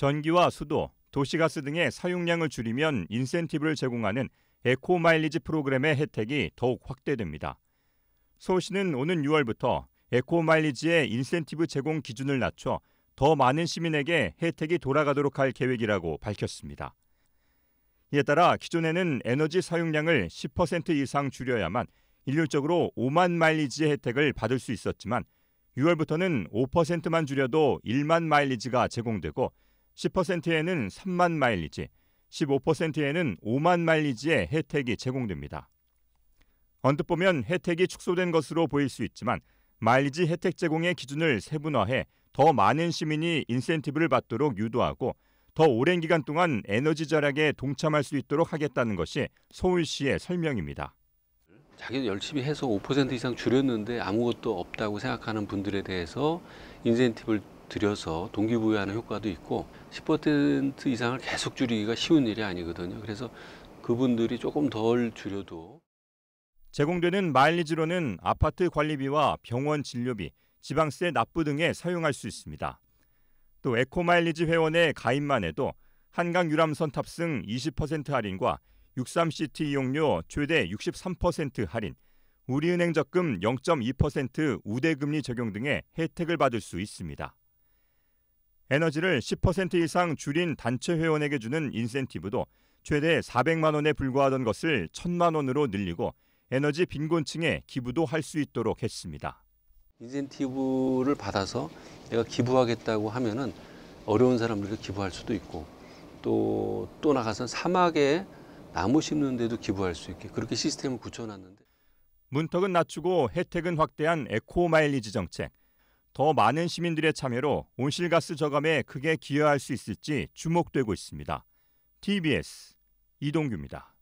전기와 수도, 도시가스 등의 사용량을 줄이면 인센티브를 제공하는 에코 마일리지 프로그램의 혜택이 더욱 확대됩니다. 서울시는 오는 6월부터 에코 마일리지의 인센티브 제공 기준을 낮춰 더 많은 시민에게 혜택이 돌아가도록 할 계획이라고 밝혔습니다. 이에 따라 기존에는 에너지 사용량을 10% 이상 줄여야만 일률적으로 5만 마일리지의 혜택을 받을 수 있었지만 6월부터는 5%만 줄여도 1만 마일리지가 제공되고 10%에는 3만 마일리지, 15%에는 5만 마일리지의 혜택이 제공됩니다. 언뜻 보면 혜택이 축소된 것으로 보일 수 있지만 마일리지 혜택 제공의 기준을 세분화해 더 많은 시민이 인센티브를 받도록 유도하고 더 오랜 기간 동안 에너지 절약에 동참할 수 있도록 하겠다는 것이 서울시의 설명입니다. 자기도 열심히 해서 5% 이상 줄였는데 아무것도 없다고 생각하는 분들에 대해서 인센티브를 들여서 동기부여하는 효과도 있고 10% 이상을 계속 줄이기가 쉬운 일이 아니거든요. 그래서 그분들이 조금 덜 줄여도 제공되는 마일리지로는 아파트 관리비와 병원 진료비, 지방세 납부 등에 사용할 수 있습니다. 또 에코마일리지 회원의 가입만 해도 한강 유람선 탑승 20% 할인과 6 3시티 이용료 최대 63% 할인, 우리은행 적금 0.2% 우대금리 적용 등의 혜택을 받을 수 있습니다. 에너지를 10% 이상 줄인 단체 회원에게 주는 인센티브도 최대 400만 원에 불과하던 것을 1 0 0 0만 원으로 늘리고 에너지 빈곤층에 기부도 할 수 있도록 했습니다. 인센티브를 받아서 내가 기부하겠다고 하면은 어려운 사람들을 기부할 수도 있고 또 또 나가서 사막에 나무 심는 데도 기부할 수 있게 그렇게 시스템을 구굳해놨는데 문턱은 낮추고 혜택은 확대한 에코 마일리지 정책 더 많은 시민들의 참여로 온실가스 저감에 크게 기여할 수 있을지 주목되고 있습니다. TBS 이동규입니다.